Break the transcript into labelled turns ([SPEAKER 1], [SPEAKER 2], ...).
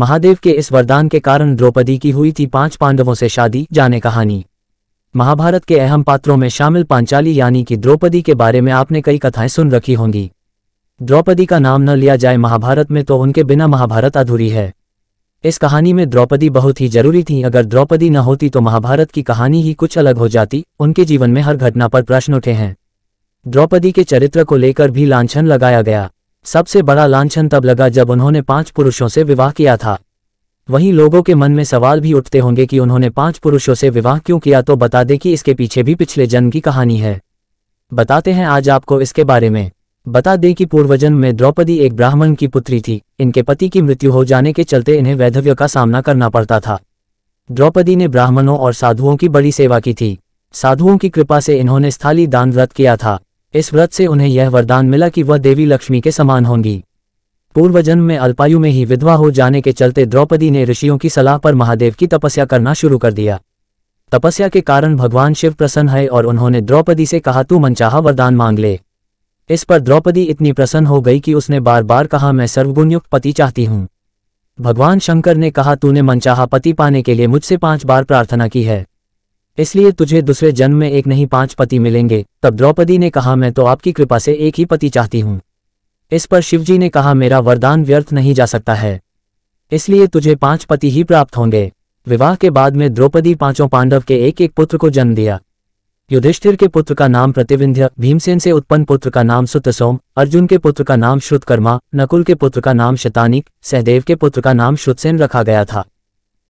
[SPEAKER 1] महादेव के इस वरदान के कारण द्रौपदी की हुई थी पांच पांडवों से शादी जाने कहानी महाभारत के अहम पात्रों में शामिल पांचाली यानी कि द्रौपदी के बारे में आपने कई कथाएं सुन रखी होंगी द्रौपदी का नाम न लिया जाए महाभारत में तो उनके बिना महाभारत अधूरी है इस कहानी में द्रौपदी बहुत ही जरूरी थी अगर द्रौपदी न होती तो महाभारत की कहानी ही कुछ अलग हो जाती उनके जीवन में हर घटना पर प्रश्न उठे हैं द्रौपदी के चरित्र को लेकर भी लांछन लगाया गया सबसे बड़ा लांछन तब लगा जब उन्होंने पांच पुरुषों से विवाह किया था वहीं लोगों के मन में सवाल भी उठते होंगे कि उन्होंने पांच पुरुषों से विवाह क्यों किया तो बता दें कि इसके पीछे भी पिछले जन्म की कहानी है बताते हैं आज आपको इसके बारे में बता दें कि पूर्वजन्म में द्रौपदी एक ब्राह्मण की पुत्री थी इनके पति की मृत्यु हो जाने के चलते इन्हें वैधव्य का सामना करना पड़ता था द्रौपदी ने ब्राह्मणों और साधुओं की बड़ी सेवा की थी साधुओं की कृपा से इन्होंने स्थाली दान व्रत किया था इस व्रत से उन्हें यह वरदान मिला कि वह देवी लक्ष्मी के समान होंगी पूर्व जन्म में अल्पायु में ही विधवा हो जाने के चलते द्रौपदी ने ऋषियों की सलाह पर महादेव की तपस्या करना शुरू कर दिया तपस्या के कारण भगवान शिव प्रसन्न है और उन्होंने द्रौपदी से कहा तू मनचाहा वरदान मांग ले इस पर द्रौपदी इतनी प्रसन्न हो गई कि उसने बार बार कहा मैं सर्वगुणयुक्त पति चाहती हूं भगवान शंकर ने कहा तूने मनचाहा पति पाने के लिए मुझसे पांच बार प्रार्थना की है इसलिए तुझे दूसरे जन्म में एक नहीं पांच पति मिलेंगे तब द्रौपदी ने कहा मैं तो आपकी कृपा से एक ही पति चाहती हूं इस पर शिवजी ने कहा मेरा वरदान व्यर्थ नहीं जा सकता है इसलिए तुझे पांच पति ही प्राप्त होंगे विवाह के बाद में द्रौपदी पांचों पांडव के एक एक पुत्र को जन्म दिया युधिष्ठिर के पुत्र का नाम प्रतिविंध्य भीमसेन से उत्पन्न पुत्र का नाम सुतसोम अर्जुन के पुत्र का नाम श्रुतकर्मा नकुल के पुत्र का नाम शतानिक सहदेव के पुत्र का नाम श्रुतसेन रखा गया था